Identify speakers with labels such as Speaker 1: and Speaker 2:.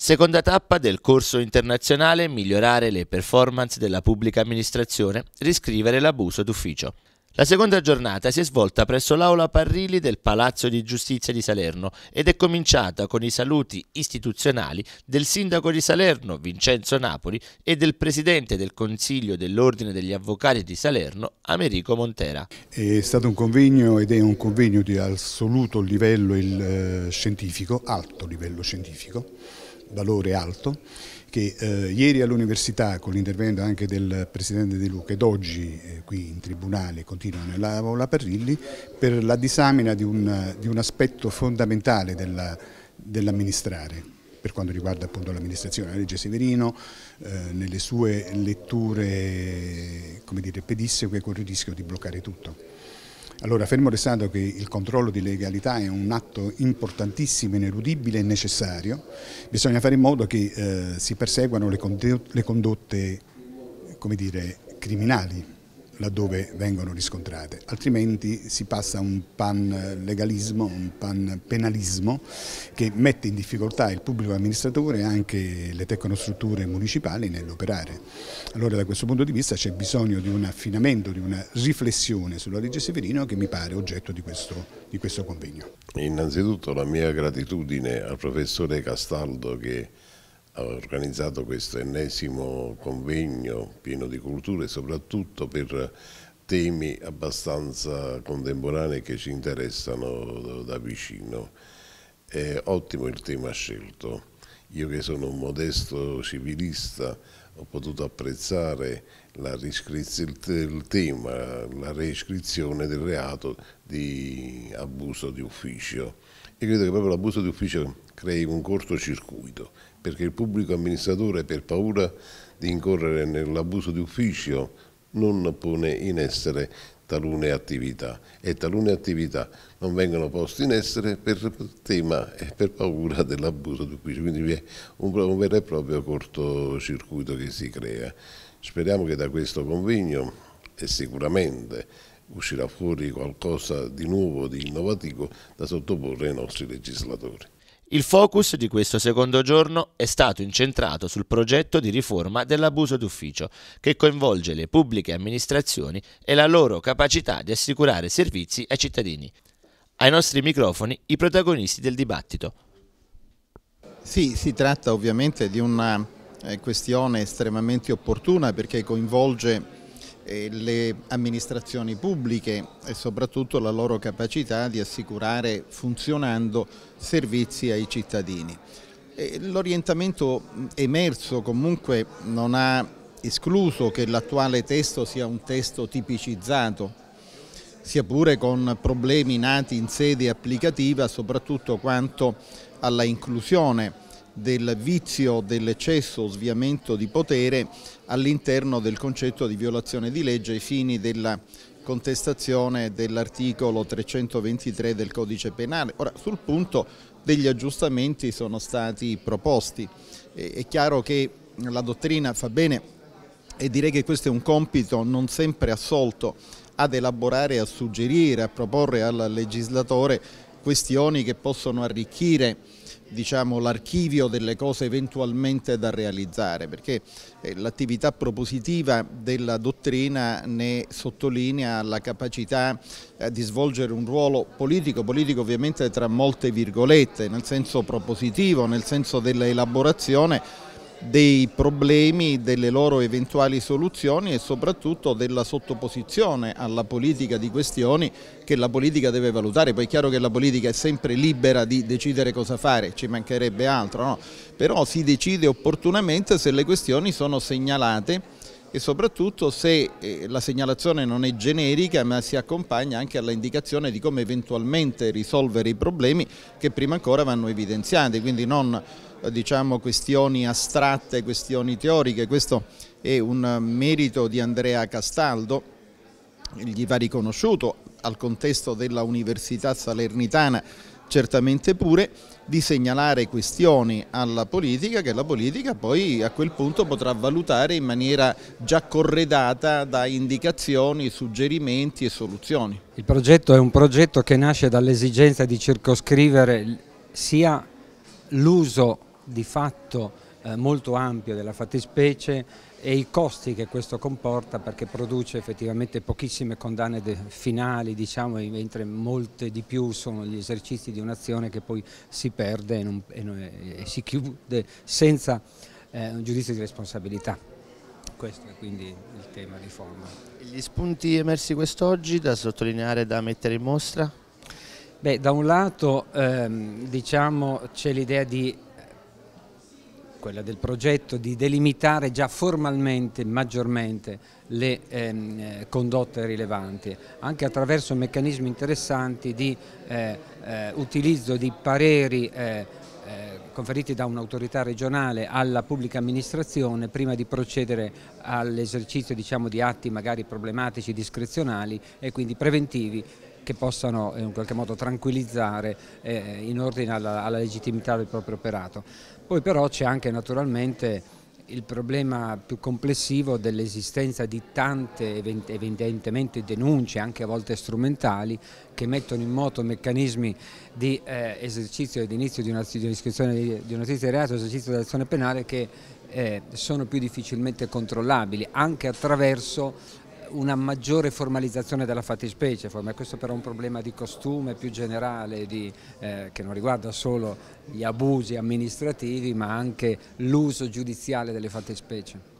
Speaker 1: Seconda tappa del corso internazionale Migliorare le performance della pubblica amministrazione, riscrivere l'abuso d'ufficio. La seconda giornata si è svolta presso l'Aula Parrilli del Palazzo di Giustizia di Salerno ed è cominciata con i saluti istituzionali del sindaco di Salerno Vincenzo Napoli e del presidente del Consiglio dell'Ordine degli Avvocati di Salerno Americo Montera.
Speaker 2: È stato un convegno ed è un convegno di assoluto livello eh, scientifico, alto livello scientifico valore alto che eh, ieri all'università con l'intervento anche del Presidente De Luca ed oggi eh, qui in Tribunale continua nell'Aula Parrilli per la disamina di un, di un aspetto fondamentale dell'amministrare. Dell per quanto riguarda appunto l'amministrazione, la legge Severino, eh, nelle sue letture come dire, pedisseque con il rischio di bloccare tutto. Allora, fermo restando che il controllo di legalità è un atto importantissimo, ineludibile e necessario, bisogna fare in modo che eh, si perseguano le, condotte, le condotte dire, criminali laddove vengono riscontrate, altrimenti si passa a un panlegalismo, un panpenalismo che mette in difficoltà il pubblico amministratore e anche le tecnostrutture municipali nell'operare. Allora da questo punto di vista c'è bisogno di un affinamento, di una riflessione sulla legge Severino che mi pare oggetto di questo, di questo convegno.
Speaker 3: Innanzitutto la mia gratitudine al professore Castaldo che ha organizzato questo ennesimo convegno pieno di culture, soprattutto per temi abbastanza contemporanei che ci interessano da vicino. È ottimo il tema scelto. Io che sono un modesto civilista ho potuto apprezzare il tema, la reiscrizione del reato di abuso di ufficio io credo che proprio l'abuso d'ufficio crei un cortocircuito, perché il pubblico amministratore per paura di incorrere nell'abuso d'ufficio non pone in essere talune attività e talune attività non vengono poste in essere per tema e per paura dell'abuso d'ufficio, quindi vi è un, un vero e proprio cortocircuito che si crea. Speriamo che da questo convegno e sicuramente uscirà fuori qualcosa di nuovo, di innovativo da sottoporre ai nostri legislatori.
Speaker 1: Il focus di questo secondo giorno è stato incentrato sul progetto di riforma dell'abuso d'ufficio, che coinvolge le pubbliche amministrazioni e la loro capacità di assicurare servizi ai cittadini. Ai nostri microfoni
Speaker 4: i protagonisti del dibattito. Sì, si tratta ovviamente di una eh, questione estremamente opportuna perché coinvolge le amministrazioni pubbliche e soprattutto la loro capacità di assicurare funzionando servizi ai cittadini. L'orientamento emerso comunque non ha escluso che l'attuale testo sia un testo tipicizzato, sia pure con problemi nati in sede applicativa soprattutto quanto alla inclusione del vizio dell'eccesso sviamento di potere all'interno del concetto di violazione di legge ai fini della contestazione dell'articolo 323 del codice penale. Ora, sul punto degli aggiustamenti sono stati proposti. È chiaro che la dottrina fa bene e direi che questo è un compito non sempre assolto ad elaborare, a suggerire, a proporre al legislatore questioni che possono arricchire diciamo, l'archivio delle cose eventualmente da realizzare, perché eh, l'attività propositiva della dottrina ne sottolinea la capacità eh, di svolgere un ruolo politico, politico ovviamente tra molte virgolette, nel senso propositivo, nel senso dell'elaborazione dei problemi, delle loro eventuali soluzioni e soprattutto della sottoposizione alla politica di questioni che la politica deve valutare. Poi è chiaro che la politica è sempre libera di decidere cosa fare, ci mancherebbe altro, no? però si decide opportunamente se le questioni sono segnalate e soprattutto se eh, la segnalazione non è generica ma si accompagna anche alla indicazione di come eventualmente risolvere i problemi che prima ancora vanno evidenziati, quindi non eh, diciamo, questioni astratte, questioni teoriche, questo è un merito di Andrea Castaldo gli va riconosciuto al contesto della Università Salernitana certamente pure di segnalare questioni alla politica che la politica poi a quel punto potrà valutare in maniera già corredata da indicazioni, suggerimenti e soluzioni.
Speaker 5: Il progetto è un progetto che nasce dall'esigenza di circoscrivere sia l'uso di fatto eh, molto ampio della fattispecie e i costi che questo comporta perché produce effettivamente pochissime condanne finali, diciamo, mentre molte di più sono gli esercizi di un'azione che poi si perde e, non, e, non, e si chiude senza eh, un giudizio di responsabilità. Questo è quindi il tema di fondo.
Speaker 1: Gli spunti emersi quest'oggi da sottolineare, da mettere in mostra?
Speaker 5: Beh, da un lato ehm, diciamo, c'è l'idea di quella del progetto di delimitare già formalmente, maggiormente, le ehm, eh, condotte rilevanti, anche attraverso meccanismi interessanti di eh, eh, utilizzo di pareri eh, eh, conferiti da un'autorità regionale alla pubblica amministrazione prima di procedere all'esercizio diciamo, di atti magari problematici, discrezionali e quindi preventivi che possano eh, in qualche modo tranquillizzare eh, in ordine alla, alla legittimità del proprio operato. Poi però c'è anche naturalmente il problema più complessivo dell'esistenza di tante evidentemente denunce, anche a volte strumentali, che mettono in moto meccanismi di eh, esercizio e di inizio di una, di una notizia di reato, esercizio dell'azione penale che eh, sono più difficilmente controllabili anche attraverso una maggiore formalizzazione della fattispecie, ma questo però è un problema di costume più generale di, eh, che non riguarda solo gli abusi amministrativi ma anche l'uso giudiziale delle fattispecie.